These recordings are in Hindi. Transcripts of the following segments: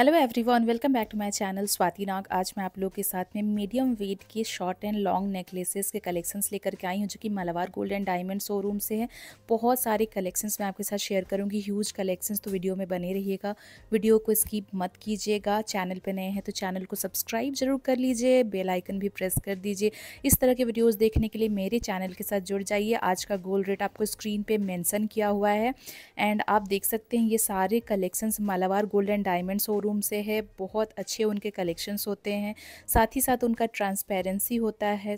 hello everyone welcome back to my channel Swati Nag आज मैं आप लोगों के साथ में मीडियम वेट के शॉर्ट एंड लॉन्ग नेकलेसेस के कलेक्शंस लेकर के आई हूँ जो कि Malabar gold and diamond showroom से है बहुत सारे कलेक्शंस मैं आपके साथ शेयर करूंगी ह्यूज कलेक्शंस तो वीडियो में बने रहिएगा वीडियो को स्कीप मत कीजिएगा चैनल पर नए हैं तो चैनल को सब्सक्राइब जरूर कर लीजिए बेलाइकन भी प्रेस कर दीजिए इस तरह के वीडियोज़ देखने के लिए मेरे चैनल के साथ जुड़ जाइए आज का गोल्ड रेट आपको स्क्रीन पर मैंसन किया हुआ है एंड आप देख सकते हैं ये सारे collections Malabar gold and diamond showroom showroom से है बहुत अच्छे उनके कलेक्शंस होते हैं साथ ही साथ उनका ट्रांसपेरेंसी होता है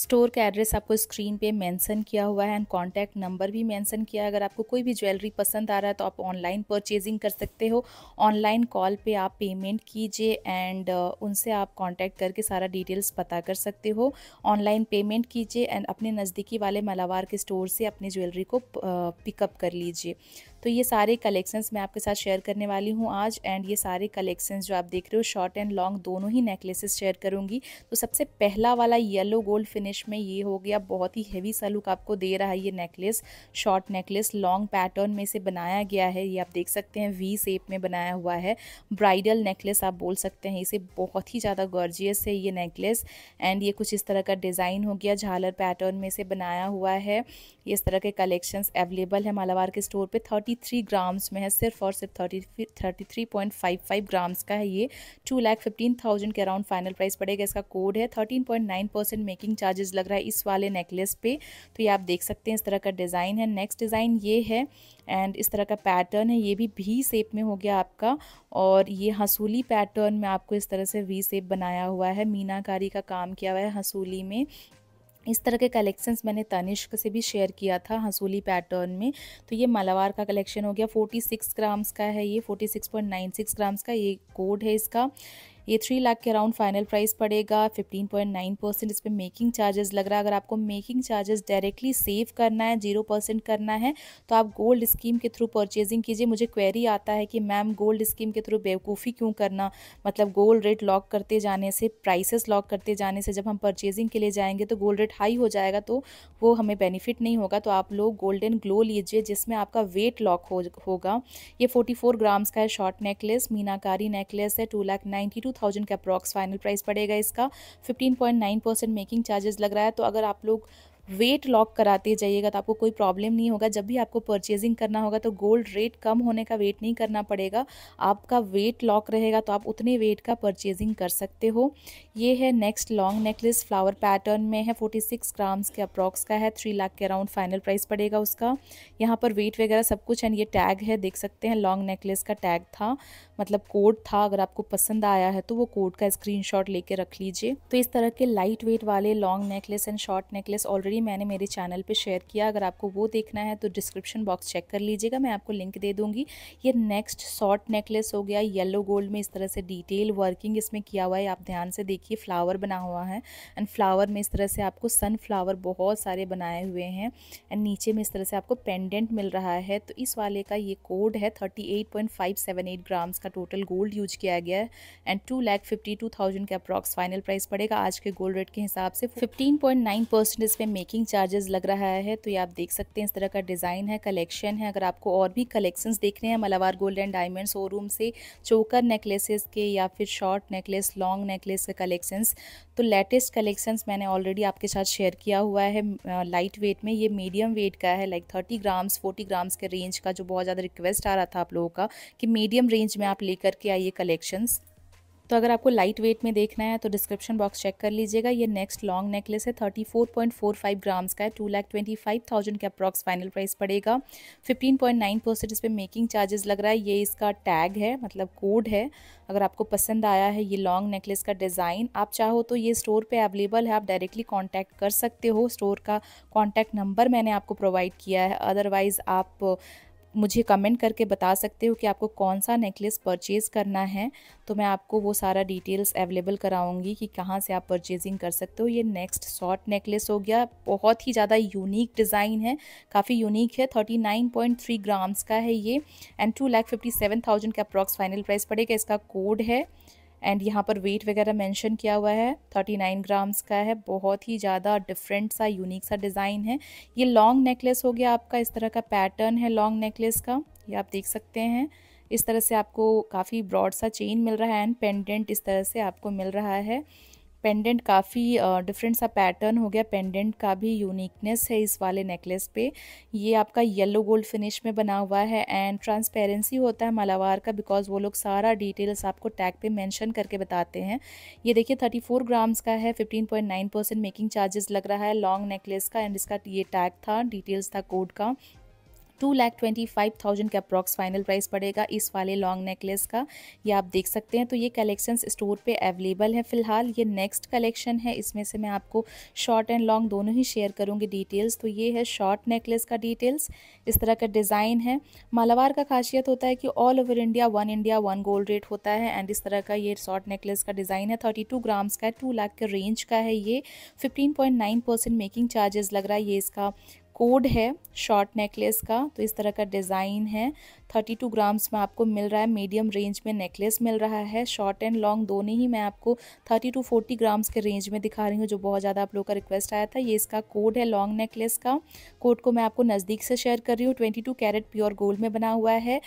स्टोर का एड्रेस आपको स्क्रीन पे मेंशन किया हुआ है एंड कॉन्टैक्ट नंबर भी मेंशन किया है अगर आपको कोई भी ज्वेलरी पसंद आ रहा है तो आप ऑनलाइन परचेजिंग कर सकते हो ऑनलाइन कॉल पे आप पेमेंट कीजिए एंड उनसे आप कॉन्टैक्ट करके सारा डिटेल्स पता कर सकते हो ऑनलाइन पेमेंट कीजिए एंड अपने नज़दीकी वाले मलावार के स्टोर से अपनी ज्वेलरी को पिकअप कर लीजिए तो ये सारे कलेक्शंस मैं आपके साथ शेयर करने वाली हूँ आज एंड ये सारे कलेक्शंस जो आप देख रहे हो शॉर्ट एंड लॉन्ग दोनों ही नेकलेसेस शेयर करूँगी तो सबसे पहला वाला येलो गोल्ड फिनिश में ये हो गया बहुत ही हैवी सा लुक आपको दे रहा है ये necklace short necklace long pattern में से बनाया गया है ये आप देख सकते हैं वी सेप में बनाया हुआ है ब्राइडल नेकलेस आप बोल सकते हैं इसे बहुत ही ज़्यादा गॉर्जियस है ये नेकलेस एंड ये कुछ इस तरह का डिज़ाइन हो गया झालर पैटर्न में से बनाया हुआ है इस तरह के कलेक्शंस अवेलेबल है मालावार के स्टोर पर थर्टी 33 ग्राम्स में है सिर्फ और सिर्फ thirty thirty three point five five grams का है ये टू लाख फिफ्टीन थाउजेंड के अराउंड फाइनल प्राइस पड़ेगा इसका कोड है thirteen point nine percent making charges लग रहा है इस वाले नेकलेस पे तो ये आप देख सकते हैं इस तरह का डिज़ाइन है नेक्स्ट डिज़ाइन ये है एंड इस तरह का पैटर्न है ये भी भी सेप में हो गया आपका और ये हंसूली पैटर्न में आपको इस तरह से वी सेप बनाया हुआ है मीनाकारी का काम किया हुआ है हंसूली में इस तरह के कलेक्शंस मैंने तनिष्क से भी शेयर किया था हंसूली पैटर्न में तो ये मलावार का कलेक्शन हो गया 46 ग्राम्स का है ये 46.96 ग्राम्स का ये कोड है इसका ये थ्री लाख के अराउंड फाइनल प्राइस पड़ेगा फिफ्टीन पॉइंट नाइन परसेंट इस पर मेकिंग चार्जेस लग रहा है अगर आपको मेकिंग चार्जेस डायरेक्टली सेव करना है जीरो परसेंट करना है तो आप गोल्ड स्कीम के थ्रू परचेजिंग कीजिए मुझे क्वेरी आता है कि मैम गोल्ड स्कीम के थ्रू बेवकूफ़ी क्यों करना मतलब गोल्ड रेट लॉक करते जाने से प्राइसेस लॉक करते जाने से जब हम परचेजिंग के लिए जाएंगे तो गोल्ड रेट हाई हो जाएगा तो वो हमें बेनिफिट नहीं होगा तो आप लोग गोल्डन ग्लो लीजिए जिसमें आपका वेट लॉक हो होगा ये 44 ग्राम्स का है शॉर्ट नेकलेस मीनाकारी नेकलेस है two lakh ninety two thousand का अप्रॉक्स फाइनल प्राइस पड़ेगा इसका fifteen point nine percent making charges लग रहा है तो अगर आप लोग वेट लॉक कराते जाइएगा तो आपको कोई प्रॉब्लम नहीं होगा जब भी आपको परचेजिंग करना होगा तो गोल्ड रेट कम होने का वेट नहीं करना पड़ेगा आपका वेट लॉक रहेगा तो आप उतने वेट का परचेजिंग कर सकते हो ये है next long necklace flower pattern में है फोर्टी सिक्स ग्राम्स के अप्रॉक्स का है थ्री लाख के अराउंड फाइनल प्राइस पड़ेगा उसका यहाँ पर वेट वगैरह सब कुछ एंड ये टैग है देख सकते हैं लॉन्ग नेकलेस का टैग था मतलब कोड था अगर आपको पसंद आया है तो वो कोड का स्क्रीन लेके रख लीजिए तो इस तरह के लाइट वेट वाले long necklace and short necklace already already मैंने मेरे चैनल पे शेयर किया अगर आपको वो देखना है तो डिस्क्रिप्शन बॉक्स चेक कर लीजिएगा मैं आपको लिंक दे दूँगी ये नेक्स्ट शॉर्ट नेकलेस हो गया येलो गोल्ड में इस तरह से डिटेल वर्किंग इसमें किया हुआ है आप ध्यान से देखिए फ्लावर बना हुआ है एंड फ्लावर में इस तरह से आपको सन बहुत सारे बनाए हुए हैं एंड नीचे में इस तरह से आपको पेंडेंट मिल रहा है तो इस वाले का ये कोड है थर्टी एट ग्राम्स का टोटल गोल्ड यूज किया गया है and two lakh fifty two thousand के अप्रॉक्स फाइनल प्राइस पड़ेगा आज के गोल्ड रेट के हिसाब से फिफ्टीन पॉइंट नाइन परसेंट इसमें मेक पैकिंग चार्जेस लग रहा है तो ये आप देख सकते हैं इस तरह का डिज़ाइन है कलेक्शन है अगर आपको और भी कलेक्शंस देखने हैं Malabar gold and diamond showroom से चोकर नेकलेसेस के या फिर शॉर्ट नेकलेस लॉन्ग नेकलेस के कलेक्शंस तो लेटेस्ट कलेक्शंस मैंने ऑलरेडी आपके साथ शेयर किया हुआ है लाइट वेट में ये मीडियम वेट का है like thirty grams forty grams के रेंज का जो बहुत ज़्यादा रिक्वेस्ट आ रहा था आप लोगों का कि मीडियम रेंज में आप लेकर के आइए कलेक्शंस तो अगर आपको लाइट वेट में देखना है तो डिस्क्रिप्शन बॉक्स चेक कर लीजिएगा ये नेक्स्ट लॉन्ग नेकलेस है thirty four point four five grams का है two lakh twenty five thousand का अप्रॉक्स फाइनल प्राइस पड़ेगा फिफ्टीन पॉइंट नाइन परसेंट इस पर मेकिंग चार्जेस लग रहा है ये इसका टैग है मतलब कोड है अगर आपको पसंद आया है ये लॉन्ग नेकलेस का डिज़ाइन आप चाहो तो ये स्टोर पर अवेलेबल है आप डायरेक्टली कॉन्टैक्ट कर सकते हो स्टोर का कॉन्टैक्ट नंबर मैंने आपको प्रोवाइड किया है अदरवाइज़ आप मुझे कमेंट करके बता सकते हो कि आपको कौन सा नेकलेस परचेज़ करना है तो मैं आपको वो सारा डिटेल्स अवेलेबल कराऊंगी कि कहाँ से आप परचेजिंग कर सकते हो ये नेक्स्ट शॉर्ट नेकलेस हो गया बहुत ही ज़्यादा यूनिक डिज़ाइन है काफ़ी यूनिक है thirty nine point three grams का है ये and two lakh fifty seven thousand का अप्रॉक्स फाइनल प्राइस पड़ेगा इसका कोड है एंड यहाँ पर वेट वगैरह मेंशन किया हुआ है 39 ग्राम्स का है बहुत ही ज़्यादा डिफरेंट सा यूनिक सा डिज़ाइन है ये लॉन्ग नेकलेस हो गया आपका इस तरह का पैटर्न है लॉन्ग नेकलेस का ये आप देख सकते हैं इस तरह से आपको काफ़ी ब्रॉड सा चेन मिल रहा है एंड पेंडेंट इस तरह से आपको मिल रहा है पेंडेंट काफ़ी डिफरेंट सा पैटर्न हो गया पेंडेंट का भी यूनिकनेस है इस वाले नेकलेस पे ये आपका येलो गोल्ड फिनिश में बना हुआ है एंड ट्रांसपेरेंसी होता है मालावार का बिकॉज वो लोग सारा डिटेल्स आपको टैग पे मेंशन करके बताते हैं ये देखिए 34 ग्राम्स का है 15.9 परसेंट मेकिंग चार्जेस लग रहा है लॉन्ग नेकलेस का एंड इसका ये टैग था डिटेल्स था कोड का two lakh twenty five thousand का अप्रॉक्स फाइनल प्राइस पड़ेगा इस वाले लॉन्ग नेकलेस का ये आप देख सकते हैं तो ये कलेक्शंस स्टोर पे अवेलेबल है फ़िलहाल ये नेक्स्ट कलेक्शन है इसमें से मैं आपको शॉर्ट एंड लॉन्ग दोनों ही शेयर करूँगी डिटेल्स तो ये है शॉर्ट नेकलेस का डिटेल्स इस तरह का डिज़ाइन है मालावार का खासियत होता है कि all over India one India one gold rate होता है एंड इस तरह का ये शॉर्ट नेकलेस का डिज़ाइन है थर्टी टू ग्राम्स का है टू लाख के रेंज का है ये fifteen point nine percent making charges लग रहा है ये इसका कोड है शॉर्ट नेकलेस का तो इस तरह का डिज़ाइन है 32 ग्राम्स में आपको मिल रहा है मीडियम रेंज में नेकलेस मिल रहा है शॉर्ट एंड लॉन्ग दोनों ही मैं आपको 30 टू 40 ग्राम्स के रेंज में दिखा रही हूँ जो बहुत ज़्यादा आप लोगों का रिक्वेस्ट आया था ये इसका कोड है लॉन्ग नेकलेस का कोड को मैं आपको नज़दीक से शेयर कर रही हूँ twenty two carat pure gold में बना हुआ है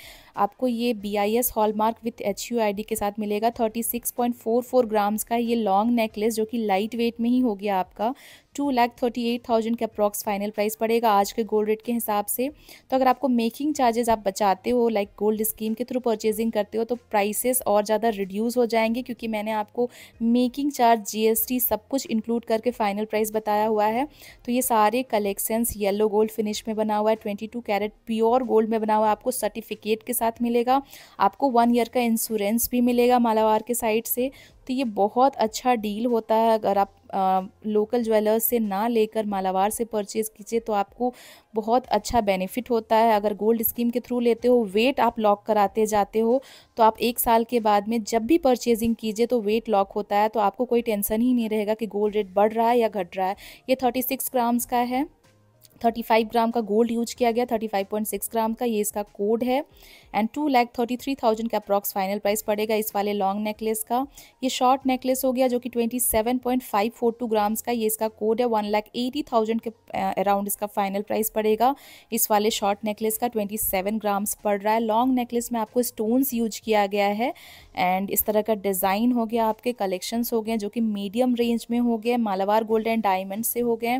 आपको ये B I S hallmark with H U I D के साथ मिलेगा thirty six point four four grams का ये लॉन्ग नेकलेस जो कि लाइट वेट में ही हो गया आपका two lakh thirty eight thousand के अप्रॉक्स फाइनल प्राइस पड़ेगा आज के गोल्ड रेट के हिसाब से तो अगर आपको मेकिंग चार्जेस आप बचाते हो लाइक गोल्ड स्कीम के थ्रू परचेजिंग करते हो तो प्राइसेस और ज़्यादा रिड्यूस हो जाएंगे क्योंकि मैंने आपको मेकिंग चार्ज जीएसटी सब कुछ इंक्लूड करके फाइनल प्राइस बताया हुआ है तो ये सारे कलेक्शंस येलो गोल्ड फिनिश में बना हुआ है twenty two carat pure gold में बना हुआ है आपको सर्टिफिकेट के साथ मिलेगा आपको वन ईयर का इंश्योरेंस भी मिलेगा मालावार के साइड से तो ये बहुत अच्छा डील होता है अगर आप लोकल ज्वेलर्स से ना लेकर मालावार से परचेज़ कीजिए तो आपको बहुत अच्छा बेनिफिट होता है अगर गोल्ड स्कीम के थ्रू लेते हो वेट आप लॉक कराते जाते हो तो आप एक साल के बाद में जब भी परचेजिंग कीजिए तो वेट लॉक होता है तो आपको कोई टेंशन ही नहीं रहेगा कि गोल्ड रेट बढ़ रहा है या घट रहा है ये थर्टी सिक्स ग्राम्स का है 35 ग्राम का गोल्ड यूज किया गया 35.6 ग्राम का ये इसका कोड है and two lakh thirty three thousand का अप्रॉक्स फाइनल प्राइस पड़ेगा इस वाले लॉन्ग नेकलेस का ये शॉर्ट नेकलेस हो गया जो कि twenty seven point five four two grams का ये इसका कोड है वन लैख एटी थाउजेंड के अराउंड इसका फाइनल प्राइस पड़ेगा इस वाले शॉर्ट नेकलेस का ट्वेंटी सेवन ग्राम्स पड़ रहा है लॉन्ग नेकलेस में आपको स्टोन्स यूज किया गया है एंड इस तरह का डिज़ाइन हो गया आपके कलेक्शंस हो गए जो कि मीडियम रेंज में हो गए मालावार गोल्ड एंड डायमंड से हो गए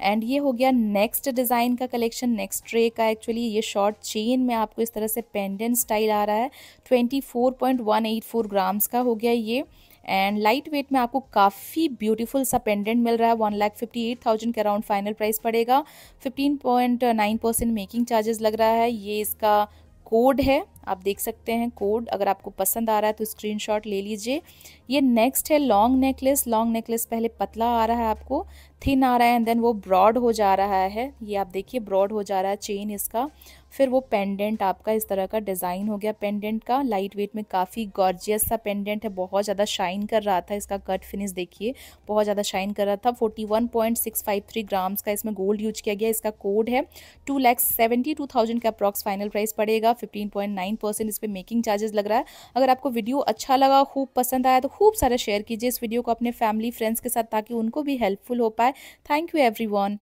एंड ये हो गया नेक्स्ट डिज़ाइन का कलेक्शन नेक्स्ट ट्रे का एक्चुअली ये शॉर्ट चेन में आपको इस तरह से पेंडेंट स्टाइल आ रहा है 24.184 ग्राम्स का हो गया ये एंड लाइट वेट में आपको काफ़ी ब्यूटीफुल सा पेंडेंट मिल रहा है one lakh fifty eight thousand के अराउंड फाइनल प्राइस पड़ेगा fifteen point nine percent making charges लग रहा है ये इसका कोड है आप देख सकते हैं कोड अगर आपको पसंद आ रहा है तो स्क्रीनशॉट ले लीजिए ये नेक्स्ट है लॉन्ग नेकलेस लॉन्ग नेकलेस पहले पतला आ रहा है आपको थिन आ रहा है एंड देन वो ब्रॉड हो जा रहा है ये आप देखिए ब्रॉड हो जा रहा है चेन इसका फिर वो पेंडेंट आपका इस तरह का डिज़ाइन हो गया पेंडेंट का लाइट वेट में काफ़ी गॉर्जियस सा पेंडेंट है बहुत ज़्यादा शाइन कर रहा था इसका कट फिनिश देखिए बहुत ज़्यादा शाइन कर रहा था 41.653 ग्राम्स का इसमें गोल्ड यूज किया गया इसका कोड है two lakhs seventy two thousand का अप्रॉक्स फाइनल प्राइस पड़ेगा फिफ्टीन पॉइंट नाइन परसेंट इस पर मेकिंग चार्जेस लग रहा है अगर आपको वीडियो अच्छा लगा खूब पसंद आया तो खूब सारा शेयर कीजिए इस वीडियो को अपने फैमिली फ्रेंड्स के साथ ताकि उनको भी हेल्पफुल हो पाए थैंक यू एवरी